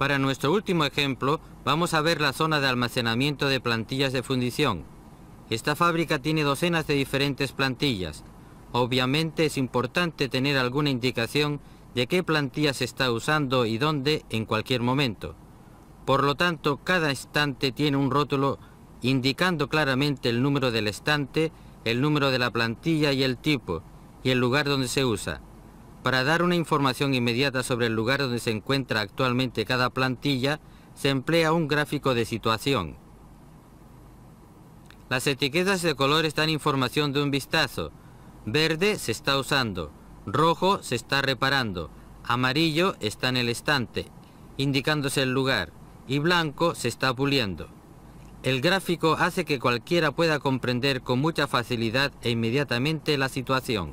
Para nuestro último ejemplo, vamos a ver la zona de almacenamiento de plantillas de fundición. Esta fábrica tiene docenas de diferentes plantillas. Obviamente es importante tener alguna indicación de qué plantilla se está usando y dónde en cualquier momento. Por lo tanto, cada estante tiene un rótulo indicando claramente el número del estante, el número de la plantilla y el tipo, y el lugar donde se usa. Para dar una información inmediata sobre el lugar donde se encuentra actualmente cada plantilla, se emplea un gráfico de situación. Las etiquetas de color dan información de un vistazo. Verde se está usando, rojo se está reparando, amarillo está en el estante, indicándose el lugar, y blanco se está puliendo. El gráfico hace que cualquiera pueda comprender con mucha facilidad e inmediatamente la situación.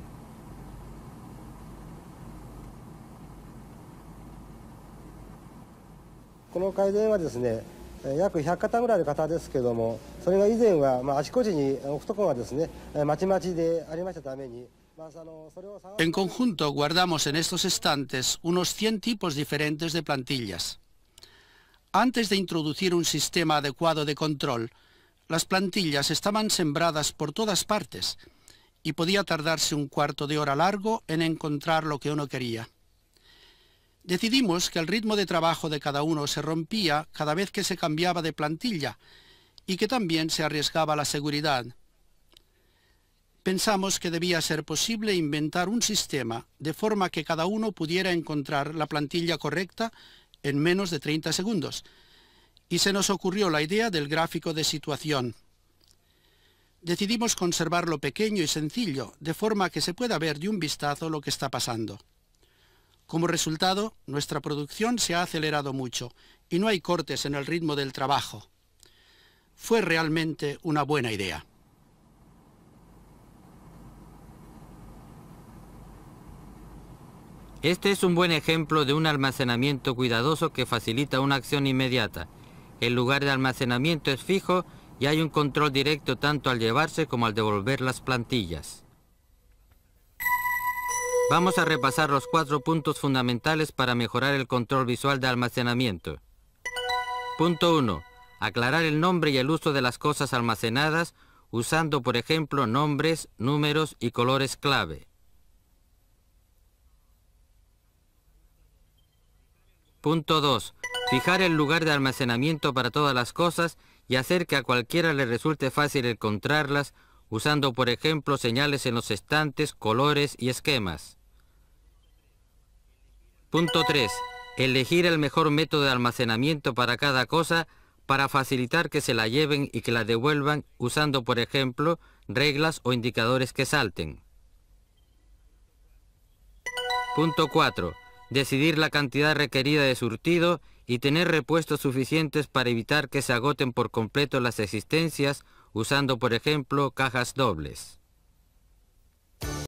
En conjunto guardamos en estos estantes unos 100 tipos diferentes de plantillas. Antes de introducir un sistema adecuado de control, las plantillas estaban sembradas por todas partes y podía tardarse un cuarto de hora largo en encontrar lo que uno quería. Decidimos que el ritmo de trabajo de cada uno se rompía cada vez que se cambiaba de plantilla y que también se arriesgaba la seguridad. Pensamos que debía ser posible inventar un sistema de forma que cada uno pudiera encontrar la plantilla correcta en menos de 30 segundos y se nos ocurrió la idea del gráfico de situación. Decidimos conservarlo pequeño y sencillo, de forma que se pueda ver de un vistazo lo que está pasando. Como resultado, nuestra producción se ha acelerado mucho y no hay cortes en el ritmo del trabajo. Fue realmente una buena idea. Este es un buen ejemplo de un almacenamiento cuidadoso que facilita una acción inmediata. El lugar de almacenamiento es fijo y hay un control directo tanto al llevarse como al devolver las plantillas. Vamos a repasar los cuatro puntos fundamentales para mejorar el control visual de almacenamiento. Punto 1. Aclarar el nombre y el uso de las cosas almacenadas usando, por ejemplo, nombres, números y colores clave. Punto 2. Fijar el lugar de almacenamiento para todas las cosas y hacer que a cualquiera le resulte fácil encontrarlas usando, por ejemplo, señales en los estantes, colores y esquemas. Punto 3. Elegir el mejor método de almacenamiento para cada cosa para facilitar que se la lleven y que la devuelvan usando, por ejemplo, reglas o indicadores que salten. Punto 4. Decidir la cantidad requerida de surtido y tener repuestos suficientes para evitar que se agoten por completo las existencias usando, por ejemplo, cajas dobles.